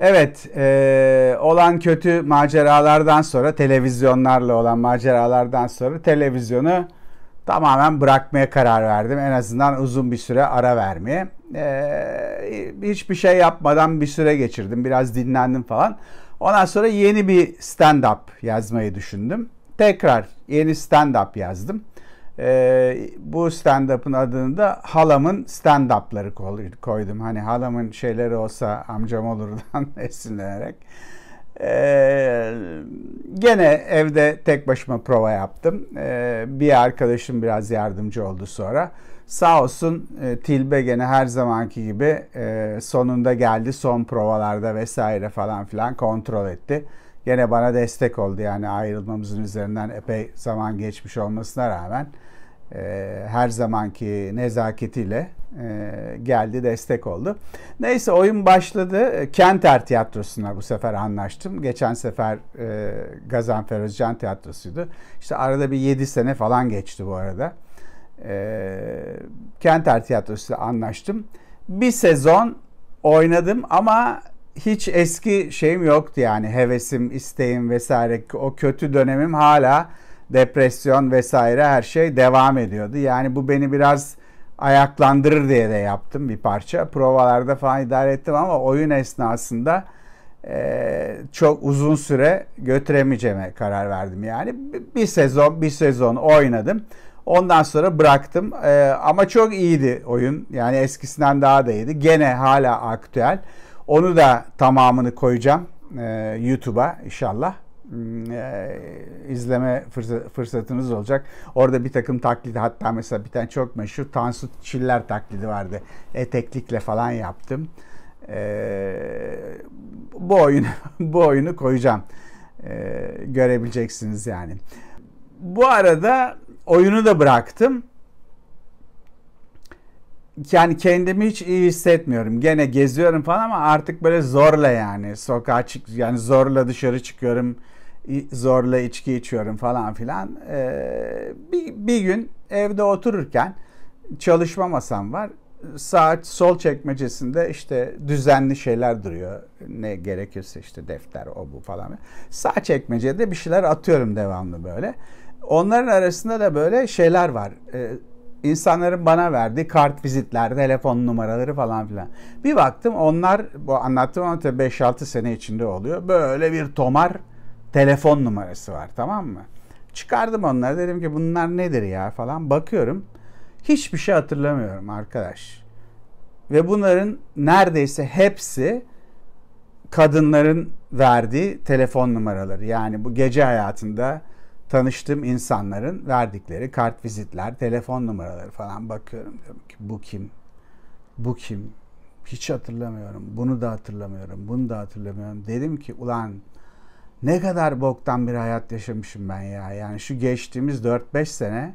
Evet, e, olan kötü maceralardan sonra, televizyonlarla olan maceralardan sonra televizyonu tamamen bırakmaya karar verdim. En azından uzun bir süre ara vermeye. E, hiçbir şey yapmadan bir süre geçirdim. Biraz dinlendim falan. Ondan sonra yeni bir stand-up yazmayı düşündüm. Tekrar yeni stand-up yazdım e, bu stand-up'ın adını da halamın stand-up'ları koydum. Hani halamın şeyleri olsa amcam olurdan esinlenerek. Ee, gene evde tek başıma prova yaptım. Ee, bir arkadaşım biraz yardımcı oldu sonra. Sağ olsun e, Tilbe gene her zamanki gibi e, sonunda geldi son provalarda vesaire falan filan kontrol etti gene bana destek oldu. Yani ayrılmamızın üzerinden epey zaman geçmiş olmasına rağmen e, her zamanki nezaketiyle e, geldi destek oldu. Neyse oyun başladı. E, Kenter Tiyatrosu'na bu sefer anlaştım. Geçen sefer e, Gazanfer Özcan Tiyatrosu'ydu. İşte arada bir 7 sene falan geçti bu arada. E, Kenter Tiyatrosu'yla anlaştım. Bir sezon oynadım ama hiç eski şeyim yoktu yani hevesim, isteğim vesaire o kötü dönemim hala depresyon vesaire her şey devam ediyordu. Yani bu beni biraz ayaklandırır diye de yaptım bir parça. Provalarda falan idare ettim ama oyun esnasında e, çok uzun süre götüremeyeceğime karar verdim. Yani bir sezon bir sezon oynadım. Ondan sonra bıraktım e, ama çok iyiydi oyun. Yani eskisinden daha da iyiydi. Gene hala aktüel. Onu da tamamını koyacağım e, YouTube'a inşallah. Hmm, e, izleme fırsat, fırsatınız olacak. Orada bir takım taklidi hatta mesela bir tane çok meşhur Tansu Çiller taklidi vardı. Eteklikle falan yaptım. E, bu oyunu bu oyunu koyacağım. E, görebileceksiniz yani. Bu arada oyunu da bıraktım yani kendimi hiç iyi hissetmiyorum. Gene geziyorum falan ama artık böyle zorla yani sokağa çık yani zorla dışarı çıkıyorum. Zorla içki içiyorum falan filan. Ee, bir, bir gün evde otururken çalışma masam var. Saat sol çekmecesinde işte düzenli şeyler duruyor. Ne gerekirse işte defter o bu falan. Sağ çekmecede bir şeyler atıyorum devamlı böyle. Onların arasında da böyle şeyler var. Ee, insanların bana verdiği kart vizitler, telefon numaraları falan filan. Bir baktım onlar bu anlattığım ama 5-6 sene içinde oluyor. Böyle bir tomar telefon numarası var tamam mı? Çıkardım onları dedim ki bunlar nedir ya falan bakıyorum. Hiçbir şey hatırlamıyorum arkadaş. Ve bunların neredeyse hepsi kadınların verdiği telefon numaraları. Yani bu gece hayatında tanıştığım insanların verdikleri kart vizitler, telefon numaraları falan bakıyorum. Diyorum ki bu kim? Bu kim? Hiç hatırlamıyorum. Bunu da hatırlamıyorum. Bunu da hatırlamıyorum. Dedim ki ulan ne kadar boktan bir hayat yaşamışım ben ya. Yani şu geçtiğimiz 4-5 sene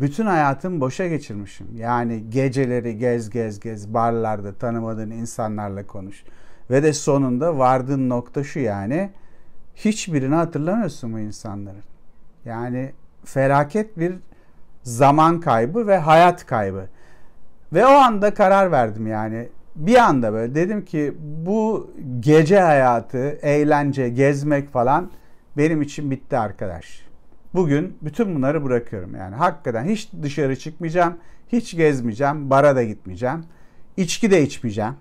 bütün hayatım boşa geçirmişim. Yani geceleri gez gez gez barlarda tanımadığın insanlarla konuş. Ve de sonunda vardığın nokta şu yani hiçbirini hatırlamıyorsun bu insanların. Yani felaket bir zaman kaybı ve hayat kaybı. Ve o anda karar verdim yani. Bir anda böyle dedim ki bu gece hayatı, eğlence, gezmek falan benim için bitti arkadaş. Bugün bütün bunları bırakıyorum yani. Hakikaten hiç dışarı çıkmayacağım, hiç gezmeyeceğim, bara da gitmeyeceğim. İçki de içmeyeceğim.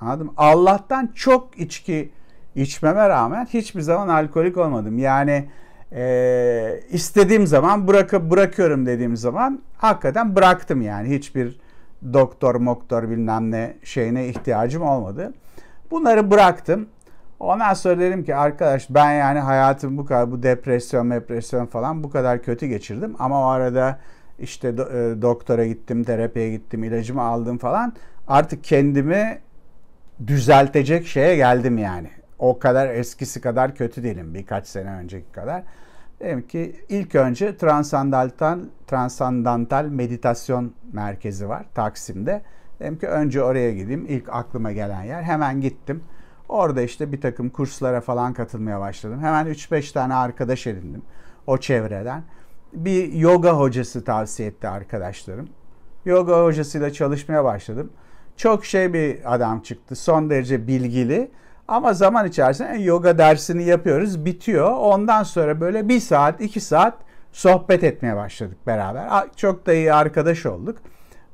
Anladım. Allah'tan çok içki içmeme rağmen hiçbir zaman alkolik olmadım. Yani e, istediğim zaman bırakıp bırakıyorum dediğim zaman hakikaten bıraktım yani hiçbir doktor moktor bilmem ne şeyine ihtiyacım olmadı. Bunları bıraktım. Ondan sonra dedim ki arkadaş ben yani hayatım bu kadar bu depresyon depresyon falan bu kadar kötü geçirdim ama o arada işte do- e, doktora gittim, terapiye gittim, ilacımı aldım falan. Artık kendimi düzeltecek şeye geldim yani o kadar eskisi kadar kötü değilim birkaç sene önceki kadar. Dedim ki ilk önce transandaltan transandantal meditasyon merkezi var Taksim'de. Dedim ki önce oraya gideyim ilk aklıma gelen yer. Hemen gittim. Orada işte bir takım kurslara falan katılmaya başladım. Hemen 3-5 tane arkadaş edindim o çevreden. Bir yoga hocası tavsiye etti arkadaşlarım. Yoga hocasıyla çalışmaya başladım. Çok şey bir adam çıktı. Son derece bilgili ama zaman içerisinde yoga dersini yapıyoruz, bitiyor. Ondan sonra böyle bir saat, iki saat sohbet etmeye başladık beraber. Çok da iyi arkadaş olduk.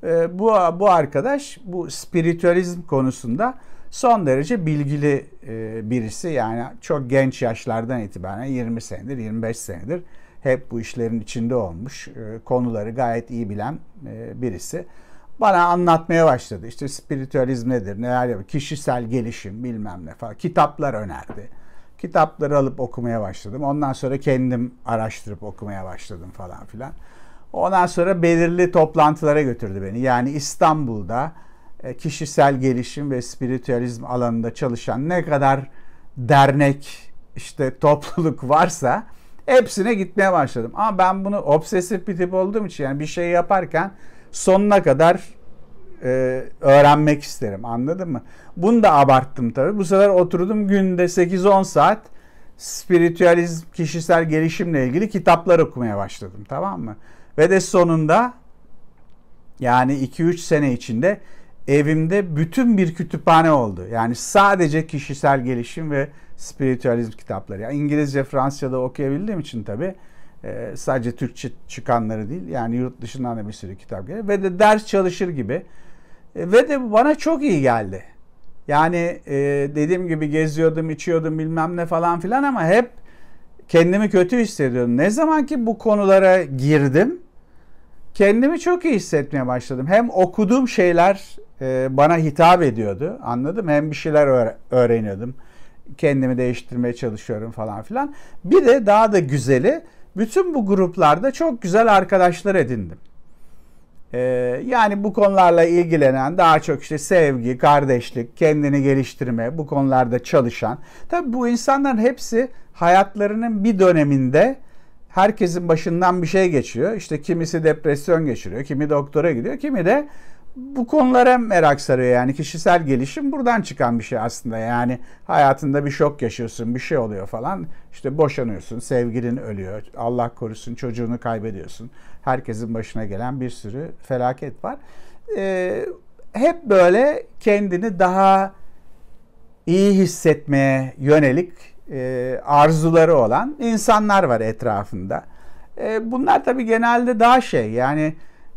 Ee, bu, bu arkadaş bu spiritüalizm konusunda son derece bilgili e, birisi. Yani çok genç yaşlardan itibaren 20 senedir, 25 senedir hep bu işlerin içinde olmuş, e, konuları gayet iyi bilen e, birisi bana anlatmaya başladı. İşte spiritüalizm nedir, neler yapıyor, kişisel gelişim bilmem ne falan. Kitaplar önerdi. Kitapları alıp okumaya başladım. Ondan sonra kendim araştırıp okumaya başladım falan filan. Ondan sonra belirli toplantılara götürdü beni. Yani İstanbul'da e, kişisel gelişim ve spiritüalizm alanında çalışan ne kadar dernek, işte topluluk varsa hepsine gitmeye başladım. Ama ben bunu obsesif bir tip olduğum için yani bir şey yaparken sonuna kadar e, öğrenmek isterim. Anladın mı? Bunu da abarttım tabii. Bu sefer oturdum günde 8-10 saat spiritüalizm, kişisel gelişimle ilgili kitaplar okumaya başladım. Tamam mı? Ve de sonunda yani 2-3 sene içinde evimde bütün bir kütüphane oldu. Yani sadece kişisel gelişim ve spiritüalizm kitapları. Yani İngilizce, Fransızca da okuyabildiğim için tabii ee, sadece Türkçe çıkanları değil yani yurt dışından da bir sürü kitap gelir. Ve de ders çalışır gibi. Ee, ve de bana çok iyi geldi. Yani e, dediğim gibi geziyordum, içiyordum bilmem ne falan filan ama hep kendimi kötü hissediyordum. Ne zaman ki bu konulara girdim kendimi çok iyi hissetmeye başladım. Hem okuduğum şeyler e, bana hitap ediyordu anladım hem bir şeyler öğreniyordum. Kendimi değiştirmeye çalışıyorum falan filan. Bir de daha da güzeli bütün bu gruplarda çok güzel arkadaşlar edindim. Ee, yani bu konularla ilgilenen daha çok işte sevgi, kardeşlik, kendini geliştirme, bu konularda çalışan. Tabii bu insanların hepsi hayatlarının bir döneminde herkesin başından bir şey geçiyor. İşte kimisi depresyon geçiriyor, kimi doktora gidiyor, kimi de bu konulara merak sarıyor yani kişisel gelişim buradan çıkan bir şey aslında yani hayatında bir şok yaşıyorsun bir şey oluyor falan işte boşanıyorsun sevgilin ölüyor Allah korusun çocuğunu kaybediyorsun herkesin başına gelen bir sürü felaket var ee, hep böyle kendini daha iyi hissetmeye yönelik e, arzuları olan insanlar var etrafında e, bunlar tabi genelde daha şey yani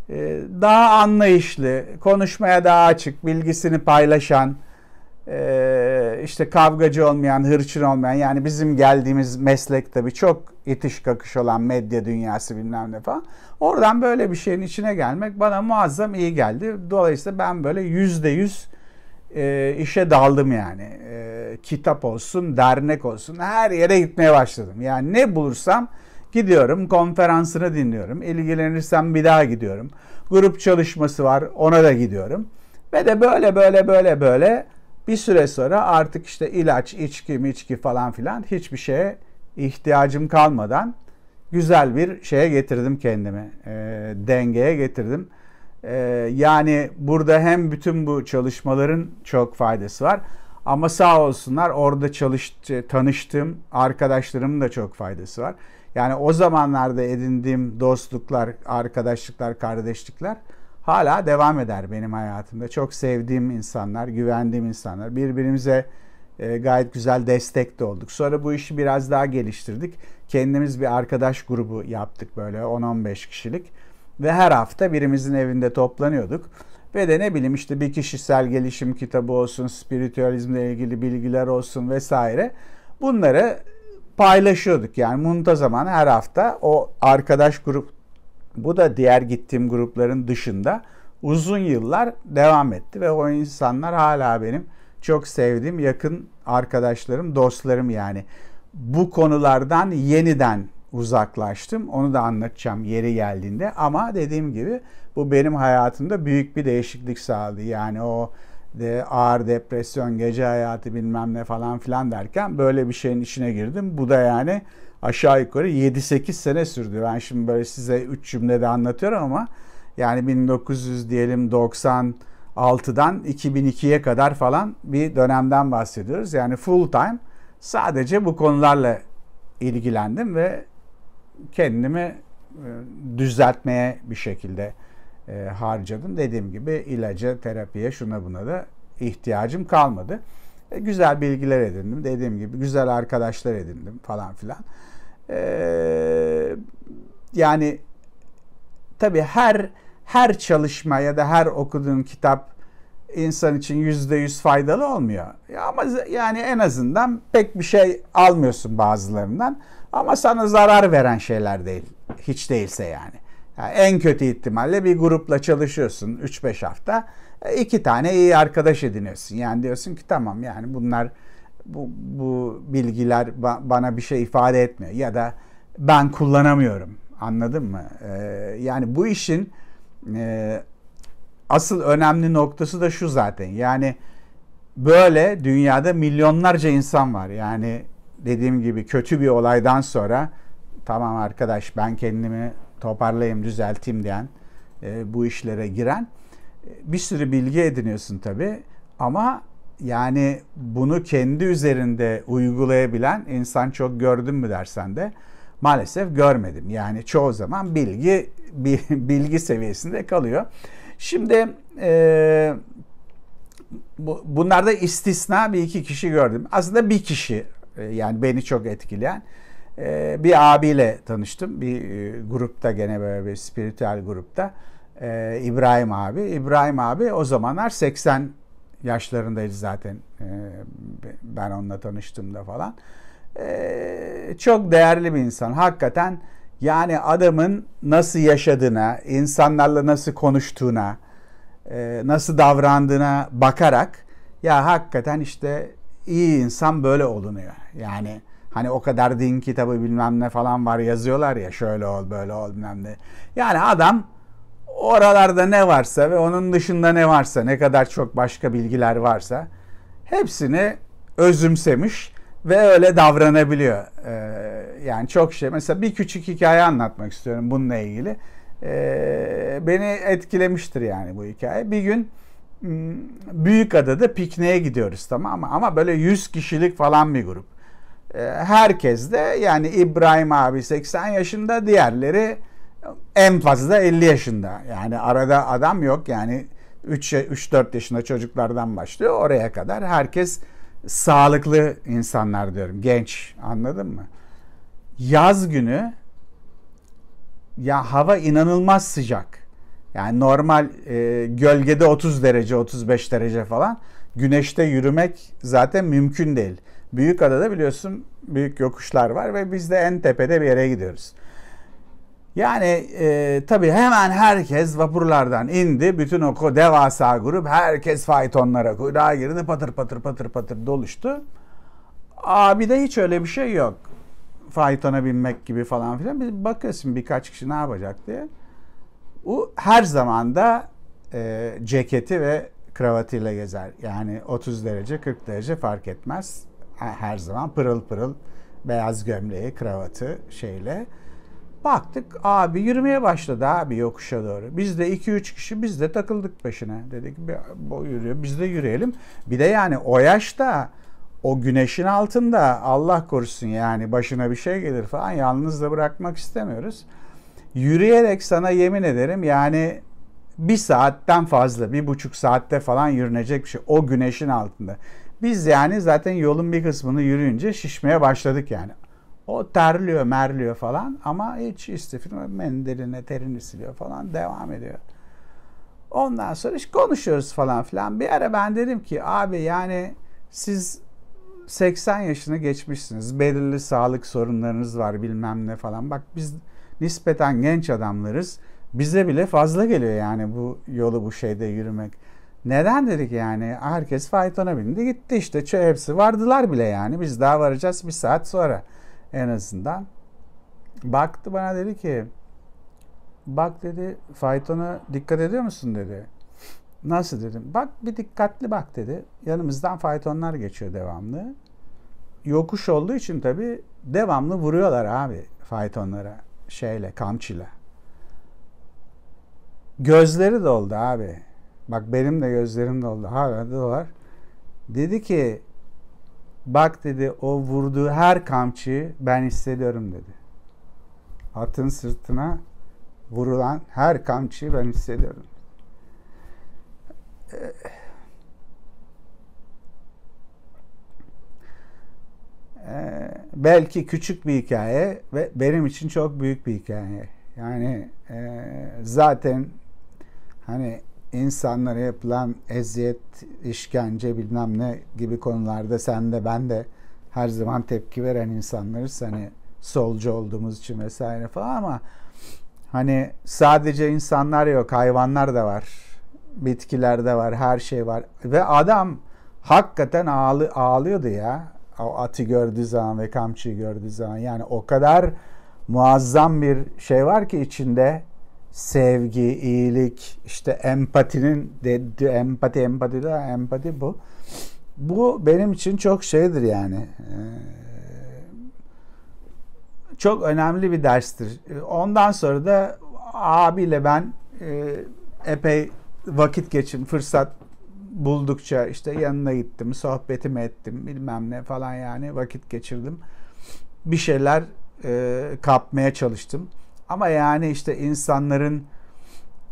ee, daha anlayışlı, konuşmaya daha açık, bilgisini paylaşan, ee, işte kavgacı olmayan, hırçın olmayan yani bizim geldiğimiz meslek tabii çok itiş kakış olan medya dünyası bilmem ne falan. Oradan böyle bir şeyin içine gelmek bana muazzam iyi geldi. Dolayısıyla ben böyle yüzde yüz e, işe daldım yani. E, kitap olsun, dernek olsun her yere gitmeye başladım. Yani ne bulursam Gidiyorum konferansını dinliyorum. İlgilenirsem bir daha gidiyorum. Grup çalışması var ona da gidiyorum. Ve de böyle böyle böyle böyle bir süre sonra artık işte ilaç, içki, içki falan filan hiçbir şeye ihtiyacım kalmadan güzel bir şeye getirdim kendimi. E, dengeye getirdim. E, yani burada hem bütün bu çalışmaların çok faydası var. Ama sağ olsunlar orada çalış, tanıştığım arkadaşlarımın da çok faydası var. Yani o zamanlarda edindiğim dostluklar, arkadaşlıklar, kardeşlikler hala devam eder benim hayatımda. Çok sevdiğim insanlar, güvendiğim insanlar. Birbirimize e, gayet güzel destek de olduk. Sonra bu işi biraz daha geliştirdik. Kendimiz bir arkadaş grubu yaptık böyle 10-15 kişilik. Ve her hafta birimizin evinde toplanıyorduk. Ve de ne bileyim işte bir kişisel gelişim kitabı olsun, spiritüalizmle ilgili bilgiler olsun vesaire. Bunları paylaşıyorduk. Yani muntazaman her hafta o arkadaş grup bu da diğer gittiğim grupların dışında uzun yıllar devam etti ve o insanlar hala benim çok sevdiğim yakın arkadaşlarım, dostlarım yani. Bu konulardan yeniden uzaklaştım. Onu da anlatacağım yeri geldiğinde ama dediğim gibi bu benim hayatımda büyük bir değişiklik sağladı. Yani o de ağır depresyon, gece hayatı bilmem ne falan filan derken böyle bir şeyin içine girdim. Bu da yani aşağı yukarı 7-8 sene sürdü. Ben şimdi böyle size 3 cümlede anlatıyorum ama yani 1900 diyelim 96'dan 2002'ye kadar falan bir dönemden bahsediyoruz. Yani full time sadece bu konularla ilgilendim ve kendimi e, düzeltmeye bir şekilde e, harcadım. Dediğim gibi ilaca, terapiye, şuna buna da ihtiyacım kalmadı. E, güzel bilgiler edindim. Dediğim gibi güzel arkadaşlar edindim falan filan. E, yani tabii her her çalışma ya da her okuduğun kitap insan için yüzde yüz faydalı olmuyor. Ya ama yani en azından pek bir şey almıyorsun bazılarından. Ama sana zarar veren şeyler değil. Hiç değilse yani. Yani en kötü ihtimalle bir grupla çalışıyorsun 3-5 hafta. E, iki tane iyi arkadaş ediniyorsun. Yani diyorsun ki tamam yani bunlar bu, bu bilgiler ba- bana bir şey ifade etmiyor ya da ben kullanamıyorum. Anladın mı? Ee, yani bu işin e, asıl önemli noktası da şu zaten. Yani böyle dünyada milyonlarca insan var. Yani dediğim gibi kötü bir olaydan sonra tamam arkadaş ben kendimi toparlayayım, düzelteyim diyen, e, bu işlere giren e, bir sürü bilgi ediniyorsun tabii ama yani bunu kendi üzerinde uygulayabilen insan çok gördün mü dersen de maalesef görmedim. Yani çoğu zaman bilgi bilgi seviyesinde kalıyor. Şimdi e, bu, bunlarda istisna bir iki kişi gördüm. Aslında bir kişi e, yani beni çok etkileyen. Ee, bir abiyle tanıştım. Bir e, grupta gene böyle bir spiritüel grupta. Ee, İbrahim abi. İbrahim abi o zamanlar 80 yaşlarındaydı zaten. E, ben onunla tanıştığımda falan. çok değerli bir insan. Hakikaten yani adamın nasıl yaşadığına, insanlarla nasıl konuştuğuna, e, nasıl davrandığına bakarak ya hakikaten işte iyi insan böyle olunuyor. Yani Hani o kadar din kitabı bilmem ne falan var yazıyorlar ya şöyle ol böyle ol bilmem ne. Yani adam oralarda ne varsa ve onun dışında ne varsa ne kadar çok başka bilgiler varsa hepsini özümsemiş ve öyle davranabiliyor. Ee, yani çok şey. Mesela bir küçük hikaye anlatmak istiyorum bununla ilgili. Ee, beni etkilemiştir yani bu hikaye. Bir gün hmm, büyük adada pikniğe gidiyoruz tamam mı? Ama böyle 100 kişilik falan bir grup. Ee, herkes de yani İbrahim abi 80 yaşında diğerleri en fazla 50 yaşında. Yani arada adam yok yani 3-4 yaşında çocuklardan başlıyor oraya kadar herkes sağlıklı insanlar diyorum genç anladın mı? Yaz günü ya hava inanılmaz sıcak. Yani normal e, gölgede 30 derece 35 derece falan güneşte yürümek zaten mümkün değil. Büyük adada biliyorsun büyük yokuşlar var ve biz de en tepede bir yere gidiyoruz. Yani e, tabii hemen herkes vapurlardan indi. Bütün o devasa grup herkes faytonlara kuyruğa girdi. Patır patır patır patır doluştu. Abi de hiç öyle bir şey yok. Faytona binmek gibi falan filan. Bir bakıyorsun birkaç kişi ne yapacak diye. O her zaman da e, ceketi ve kravatıyla gezer. Yani 30 derece 40 derece fark etmez her zaman pırıl pırıl beyaz gömleği, kravatı şeyle. Baktık abi yürümeye başladı abi yokuşa doğru. Biz de 2-3 kişi biz de takıldık peşine. Dedik bu yürüyor biz de yürüyelim. Bir de yani o yaşta o güneşin altında Allah korusun yani başına bir şey gelir falan yalnız da bırakmak istemiyoruz. Yürüyerek sana yemin ederim yani bir saatten fazla bir buçuk saatte falan yürünecek bir şey o güneşin altında. Biz yani zaten yolun bir kısmını yürüyünce şişmeye başladık yani. O terliyor, merliyor falan ama hiç istifini mendiline terini siliyor falan devam ediyor. Ondan sonra işte konuşuyoruz falan filan. Bir ara ben dedim ki abi yani siz 80 yaşını geçmişsiniz. Belirli sağlık sorunlarınız var bilmem ne falan. Bak biz nispeten genç adamlarız. Bize bile fazla geliyor yani bu yolu bu şeyde yürümek. Neden dedik yani? Herkes faytona bindi. Gitti işte. Çö hepsi vardılar bile yani. Biz daha varacağız bir saat sonra en azından. Baktı bana dedi ki bak dedi faytona dikkat ediyor musun dedi. Nasıl dedim. Bak bir dikkatli bak dedi. Yanımızdan faytonlar geçiyor devamlı. Yokuş olduğu için tabi devamlı vuruyorlar abi faytonlara şeyle kamçıyla. Gözleri doldu abi. Bak benim de gözlerim doldu. Hala dolar. Dedi ki bak dedi o vurduğu her kamçıyı ben hissediyorum dedi. Atın sırtına vurulan her kamçıyı ben hissediyorum. Ee, belki küçük bir hikaye ve benim için çok büyük bir hikaye. Yani e, zaten hani insanlara yapılan eziyet, işkence bilmem ne gibi konularda sen de ben de her zaman tepki veren insanlarız. Hani solcu olduğumuz için vesaire falan ama hani sadece insanlar yok, hayvanlar da var. Bitkiler de var, her şey var. Ve adam hakikaten ağlı, ağlıyordu ya. O atı gördüğü zaman ve kamçıyı gördüğü zaman. Yani o kadar muazzam bir şey var ki içinde sevgi, iyilik, işte empatinin de, de empati empati de empati bu. Bu benim için çok şeydir yani. Ee, çok önemli bir derstir. Ondan sonra da abiyle ben e, epey vakit geçin fırsat buldukça işte yanına gittim, sohbetimi ettim, bilmem ne falan yani vakit geçirdim. Bir şeyler e, kapmaya çalıştım. Ama yani işte insanların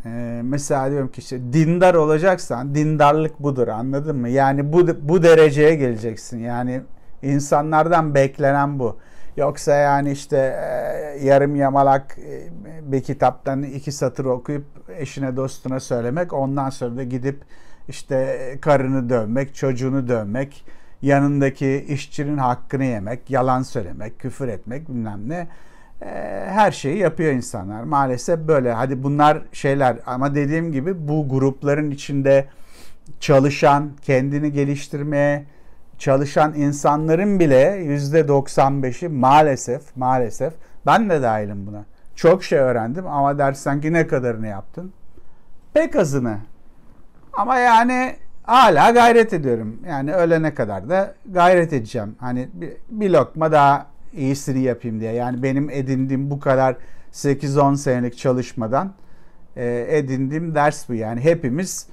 e, mesela diyorum ki işte dindar olacaksan dindarlık budur anladın mı? Yani bu, bu dereceye geleceksin. Yani insanlardan beklenen bu. Yoksa yani işte e, yarım yamalak e, bir kitaptan iki satır okuyup eşine dostuna söylemek ondan sonra da gidip işte karını dövmek, çocuğunu dövmek, yanındaki işçinin hakkını yemek, yalan söylemek, küfür etmek bilmem ne. Ee, her şeyi yapıyor insanlar. Maalesef böyle. Hadi bunlar şeyler ama dediğim gibi bu grupların içinde çalışan, kendini geliştirmeye çalışan insanların bile yüzde %95'i maalesef, maalesef ben de dahilim buna. Çok şey öğrendim ama dersen ki ne kadarını yaptın? Pek azını. Ama yani hala gayret ediyorum. Yani ölene kadar da gayret edeceğim. Hani bir, bir lokma daha iyisini yapayım diye. Yani benim edindiğim bu kadar 8-10 senelik çalışmadan e, edindiğim ders bu. Yani hepimiz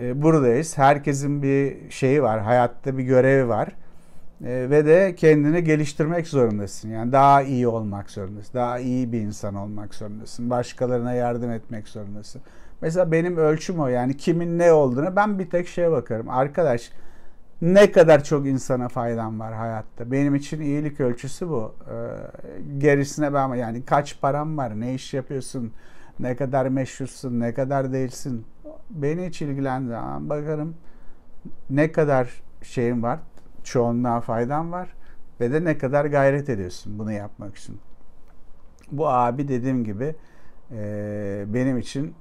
e, buradayız. Herkesin bir şeyi var, hayatta bir görevi var. E, ve de kendini geliştirmek zorundasın. Yani daha iyi olmak zorundasın. Daha iyi bir insan olmak zorundasın. Başkalarına yardım etmek zorundasın. Mesela benim ölçüm o. Yani kimin ne olduğunu ben bir tek şeye bakarım. Arkadaş ne kadar çok insana faydam var hayatta. Benim için iyilik ölçüsü bu. Ee, gerisine ben yani kaç param var, ne iş yapıyorsun, ne kadar meşhursun, ne kadar değilsin. Beni hiç ilgilendirmez. Bakarım ne kadar şeyim var, çoğunluğa faydam var ve de ne kadar gayret ediyorsun bunu yapmak için. Bu abi dediğim gibi ee, benim için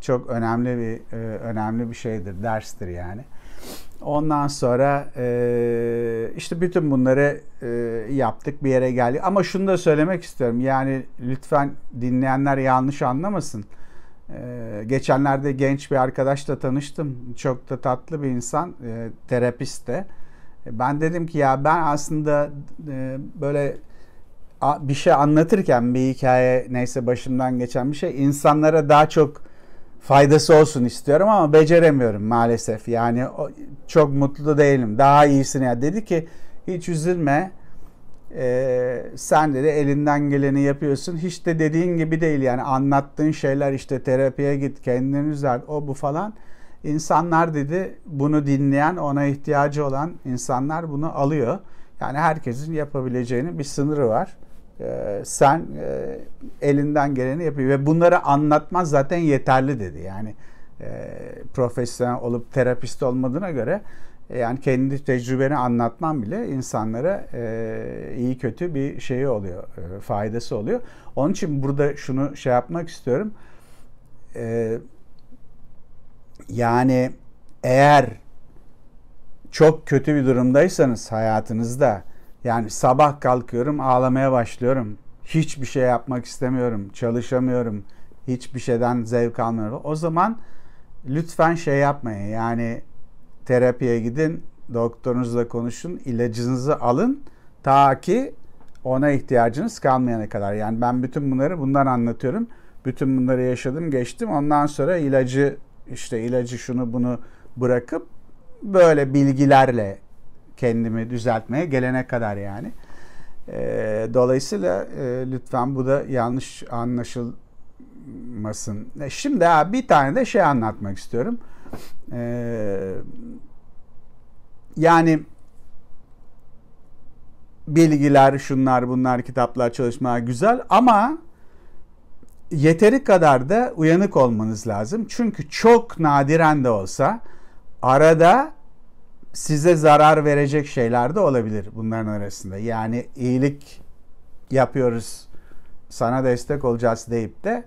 çok önemli bir e, önemli bir şeydir, derstir yani. Ondan sonra e, işte bütün bunları e, yaptık bir yere geldik. Ama şunu da söylemek istiyorum. Yani lütfen dinleyenler yanlış anlamasın. E, geçenlerde genç bir arkadaşla tanıştım. Çok da tatlı bir insan. E, terapist de. E, ben dedim ki ya ben aslında e, böyle bir şey anlatırken bir hikaye neyse başımdan geçen bir şey insanlara daha çok faydası olsun istiyorum ama beceremiyorum maalesef. Yani çok mutlu değilim. Daha iyisini ya. Dedi ki hiç üzülme. Ee, sen dedi elinden geleni yapıyorsun. Hiç de dediğin gibi değil yani anlattığın şeyler işte terapiye git kendini üzer o bu falan. İnsanlar dedi bunu dinleyen ona ihtiyacı olan insanlar bunu alıyor. Yani herkesin yapabileceğinin bir sınırı var. Ee, sen e, elinden geleni yapıyor ve bunları anlatman zaten yeterli dedi. Yani e, profesyonel olup terapist olmadığına göre e, yani kendi tecrübeni anlatman bile insanlara iyi kötü bir şeyi oluyor, faydası oluyor. Onun için burada şunu şey yapmak istiyorum. yani eğer çok kötü bir durumdaysanız hayatınızda yani sabah kalkıyorum ağlamaya başlıyorum. Hiçbir şey yapmak istemiyorum. Çalışamıyorum. Hiçbir şeyden zevk almıyorum. O zaman lütfen şey yapmayın. Yani terapiye gidin. Doktorunuzla konuşun. ilacınızı alın. Ta ki ona ihtiyacınız kalmayana kadar. Yani ben bütün bunları bundan anlatıyorum. Bütün bunları yaşadım geçtim. Ondan sonra ilacı işte ilacı şunu bunu bırakıp böyle bilgilerle kendimi düzeltmeye gelene kadar yani. E, dolayısıyla e, lütfen bu da yanlış anlaşılmasın. E, şimdi ha, bir tane de şey anlatmak istiyorum. E, yani bilgiler, şunlar, bunlar, kitaplar, çalışmalar güzel ama yeteri kadar da uyanık olmanız lazım. Çünkü çok nadiren de olsa arada size zarar verecek şeyler de olabilir bunların arasında. Yani iyilik yapıyoruz, sana destek olacağız deyip de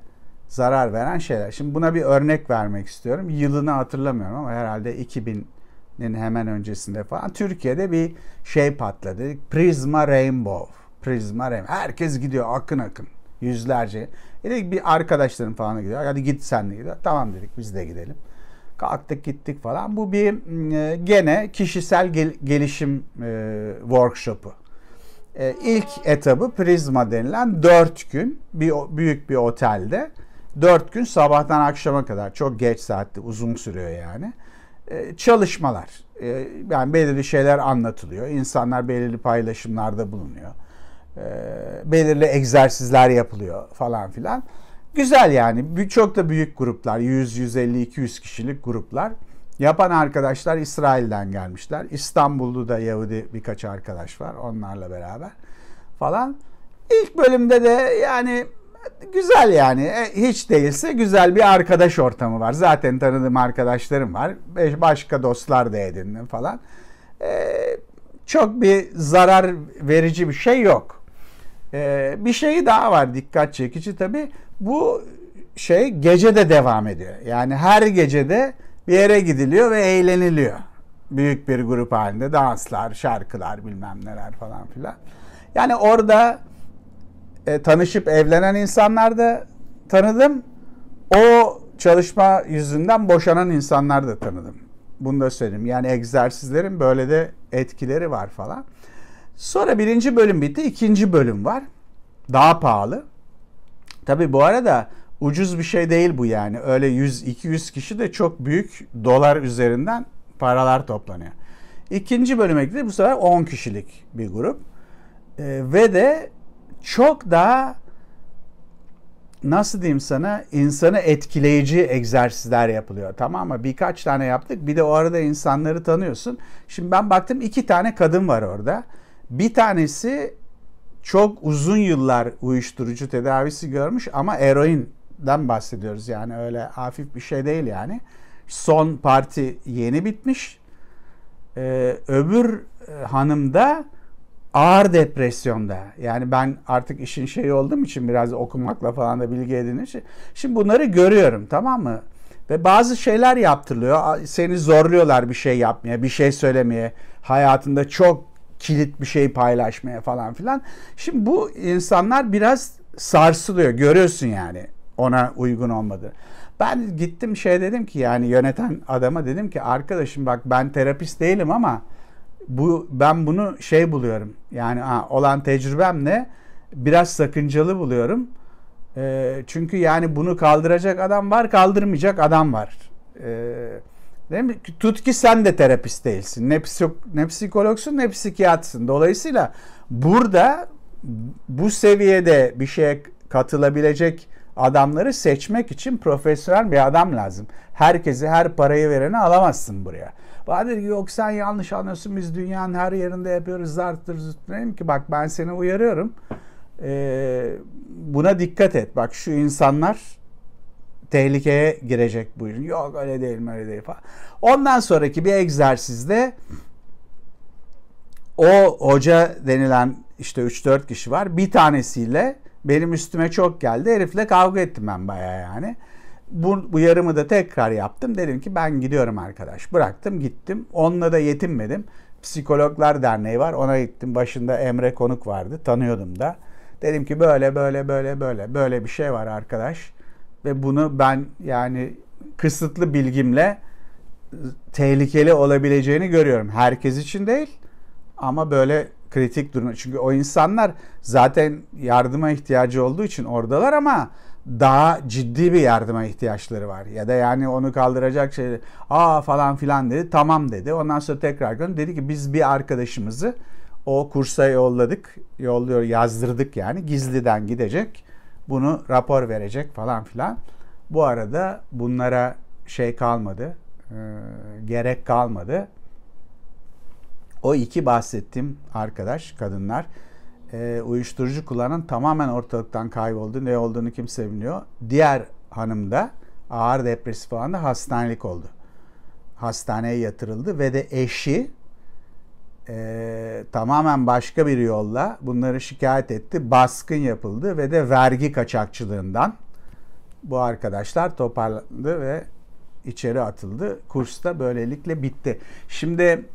zarar veren şeyler. Şimdi buna bir örnek vermek istiyorum. Yılını hatırlamıyorum ama herhalde 2000'in hemen öncesinde falan Türkiye'de bir şey patladı. Prisma Rainbow. Prisma Rainbow. Herkes gidiyor akın akın. Yüzlerce. E dedik bir arkadaşların falan gidiyor. Hadi git sen de gidiyor. Tamam dedik biz de gidelim. Kalktık gittik falan. Bu bir mm, e, gene kişisel gel- gelişim e, workshop'u. E, ilk etabı Prizma denilen 4 gün bir büyük bir otelde. 4 gün sabahtan akşama kadar çok geç saatte uzun sürüyor yani. E, çalışmalar. E, yani belirli şeyler anlatılıyor. İnsanlar belirli paylaşımlarda bulunuyor. E, belirli egzersizler yapılıyor falan filan. Güzel yani. birçok da büyük gruplar. 100, 150, 200 kişilik gruplar. Yapan arkadaşlar İsrail'den gelmişler. İstanbul'da da Yahudi birkaç arkadaş var onlarla beraber falan. İlk bölümde de yani güzel yani e, hiç değilse güzel bir arkadaş ortamı var. Zaten tanıdığım arkadaşlarım var. Başka dostlar da edindim falan. Ee, çok bir zarar verici bir şey yok. Ee, bir şey daha var dikkat çekici tabii. Bu şey gece de devam ediyor. Yani her gecede bir yere gidiliyor ve eğleniliyor. Büyük bir grup halinde danslar, şarkılar, bilmem neler falan filan. Yani orada e, tanışıp evlenen insanlar da tanıdım. O çalışma yüzünden boşanan insanlar da tanıdım. Bunu da söyleyeyim. Yani egzersizlerin böyle de etkileri var falan. Sonra birinci bölüm bitti. ikinci bölüm var. Daha pahalı. Tabi bu arada ucuz bir şey değil bu yani. Öyle 100-200 kişi de çok büyük dolar üzerinden paralar toplanıyor. İkinci bölüme gitti bu sefer 10 kişilik bir grup. Ee, ve de çok daha nasıl diyeyim sana insanı etkileyici egzersizler yapılıyor. Tamam mı? Birkaç tane yaptık. Bir de o arada insanları tanıyorsun. Şimdi ben baktım iki tane kadın var orada. Bir tanesi çok uzun yıllar uyuşturucu tedavisi görmüş ama eroinden bahsediyoruz yani öyle hafif bir şey değil yani. Son parti yeni bitmiş. Ee, öbür e, hanım da ağır depresyonda. Yani ben artık işin şeyi olduğum için biraz okumakla falan da bilgi edinir. Şimdi bunları görüyorum tamam mı? Ve bazı şeyler yaptırılıyor. Seni zorluyorlar bir şey yapmaya, bir şey söylemeye. Hayatında çok kilit bir şey paylaşmaya falan filan. Şimdi bu insanlar biraz sarsılıyor. Görüyorsun yani ona uygun olmadı. Ben gittim şey dedim ki yani yöneten adama dedim ki arkadaşım bak ben terapist değilim ama bu ben bunu şey buluyorum. Yani ha, olan tecrübemle biraz sakıncalı buluyorum. E, çünkü yani bunu kaldıracak adam var, kaldırmayacak adam var. Eee Değil mi? Tut ki sen de terapist değilsin. Ne, psik ne psikologsun ne psikiyatsın. Dolayısıyla burada bu seviyede bir şeye katılabilecek adamları seçmek için profesyonel bir adam lazım. Herkesi her parayı vereni alamazsın buraya. Vardır ki yok sen yanlış anlıyorsun biz dünyanın her yerinde yapıyoruz zarttır zıttır. ki bak ben seni uyarıyorum. Ee, buna dikkat et. Bak şu insanlar tehlikeye girecek bu ürün. Yok öyle değil öyle değil falan. Ondan sonraki bir egzersizde o hoca denilen işte 3-4 kişi var. Bir tanesiyle benim üstüme çok geldi. Herifle kavga ettim ben baya yani. Bu, bu yarımı da tekrar yaptım. Dedim ki ben gidiyorum arkadaş. Bıraktım gittim. Onunla da yetinmedim. Psikologlar Derneği var. Ona gittim. Başında Emre Konuk vardı. Tanıyordum da. Dedim ki böyle böyle böyle böyle böyle bir şey var arkadaş ve bunu ben yani kısıtlı bilgimle tehlikeli olabileceğini görüyorum. Herkes için değil ama böyle kritik durum. Çünkü o insanlar zaten yardıma ihtiyacı olduğu için oradalar ama daha ciddi bir yardıma ihtiyaçları var. Ya da yani onu kaldıracak şey aa falan filan dedi. Tamam dedi. Ondan sonra tekrar gün Dedi ki biz bir arkadaşımızı o kursa yolladık. Yolluyor yazdırdık yani. Gizliden gidecek bunu rapor verecek falan filan. Bu arada bunlara şey kalmadı, e, gerek kalmadı. O iki bahsettiğim arkadaş, kadınlar e, uyuşturucu kullanan tamamen ortalıktan kayboldu. Ne olduğunu kimse bilmiyor. Diğer hanım da ağır depresif falan da hastanelik oldu. Hastaneye yatırıldı ve de eşi e, tamamen başka bir yolla bunları şikayet etti. Baskın yapıldı ve de vergi kaçakçılığından bu arkadaşlar toparlandı ve içeri atıldı. Kurs da böylelikle bitti. Şimdi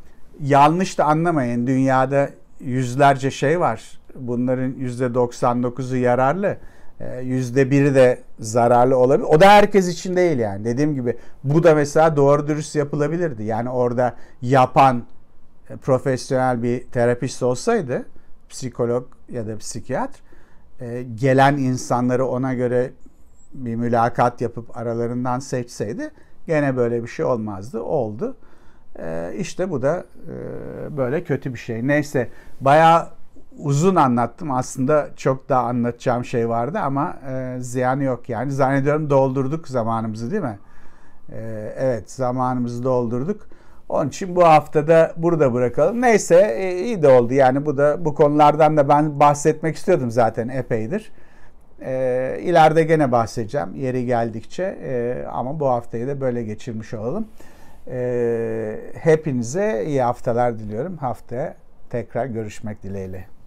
yanlış da anlamayın dünyada yüzlerce şey var. Bunların yüzde 99'u yararlı. Ee, yüzde biri de zararlı olabilir. O da herkes için değil yani. Dediğim gibi bu da mesela doğru dürüst yapılabilirdi. Yani orada yapan e, profesyonel bir terapist olsaydı, psikolog ya da psikiyatr, e, gelen insanları ona göre bir mülakat yapıp aralarından seçseydi gene böyle bir şey olmazdı. Oldu. E, işte bu da böyle kötü bir şey. Neyse bayağı uzun anlattım. Aslında çok daha anlatacağım şey vardı ama ziyan yok yani. Zannediyorum doldurduk zamanımızı değil mi? evet zamanımızı doldurduk. Onun için bu haftada burada bırakalım. Neyse e, iyi de oldu yani bu da bu konulardan da ben bahsetmek istiyordum zaten epeydir. E, ileride gene bahsedeceğim yeri geldikçe e, ama bu haftayı da böyle geçirmiş olalım. E, hepinize iyi haftalar diliyorum. Haftaya tekrar görüşmek dileğiyle.